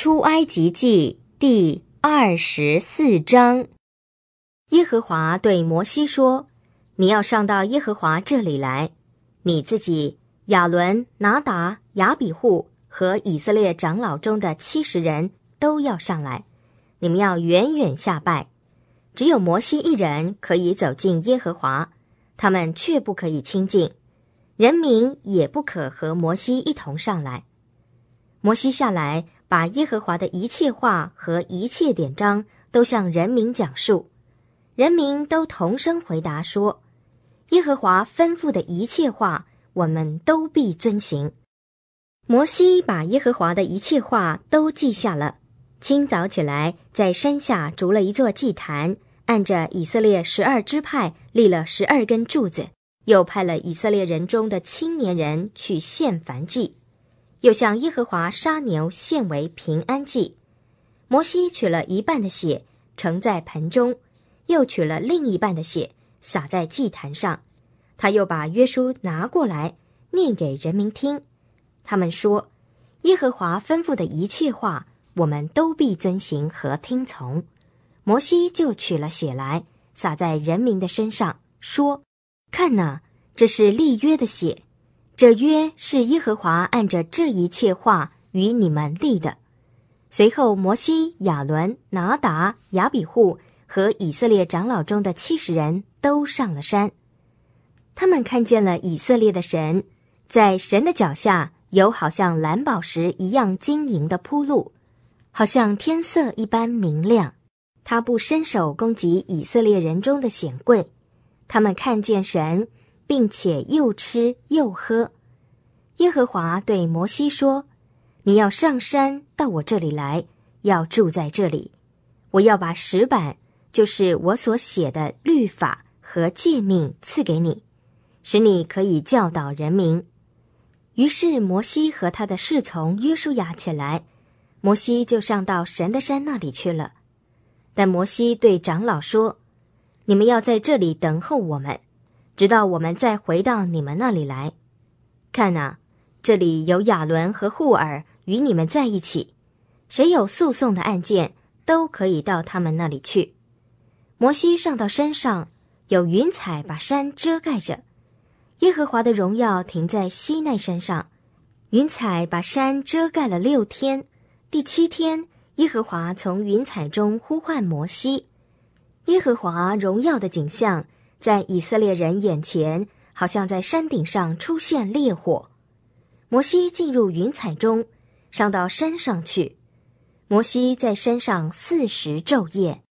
出埃及记第二十四章，耶和华对摩西说：“你要上到耶和华这里来，你自己、亚伦、拿达、雅比户和以色列长老中的七十人都要上来。你们要远远下拜，只有摩西一人可以走进耶和华，他们却不可以亲近，人民也不可和摩西一同上来。摩西下来。”把耶和华的一切话和一切典章都向人民讲述，人民都同声回答说：“耶和华吩咐的一切话，我们都必遵行。”摩西把耶和华的一切话都记下了。清早起来，在山下筑了一座祭坛，按着以色列十二支派立了十二根柱子，又派了以色列人中的青年人去献燔祭。又向耶和华杀牛献为平安祭，摩西取了一半的血盛在盆中，又取了另一半的血洒在祭坛上。他又把约书拿过来念给人民听。他们说：“耶和华吩咐的一切话，我们都必遵行和听从。”摩西就取了血来洒在人民的身上，说：“看哪，这是立约的血。”这约是耶和华按着这一切话与你们立的。随后，摩西、亚伦、拿达、亚比户和以色列长老中的七十人都上了山。他们看见了以色列的神，在神的脚下有好像蓝宝石一样晶莹的铺路，好像天色一般明亮。他不伸手攻击以色列人中的显贵。他们看见神。并且又吃又喝，耶和华对摩西说：“你要上山到我这里来，要住在这里。我要把石板，就是我所写的律法和诫命赐给你，使你可以教导人民。”于是摩西和他的侍从约书亚起来，摩西就上到神的山那里去了。但摩西对长老说：“你们要在这里等候我们。”直到我们再回到你们那里来，看呐，这里有亚伦和护尔与你们在一起，谁有诉讼的案件，都可以到他们那里去。摩西上到山上，有云彩把山遮盖着，耶和华的荣耀停在西奈山上，云彩把山遮盖了六天。第七天，耶和华从云彩中呼唤摩西，耶和华荣耀的景象。在以色列人眼前，好像在山顶上出现烈火。摩西进入云彩中，上到山上去。摩西在山上四时昼夜。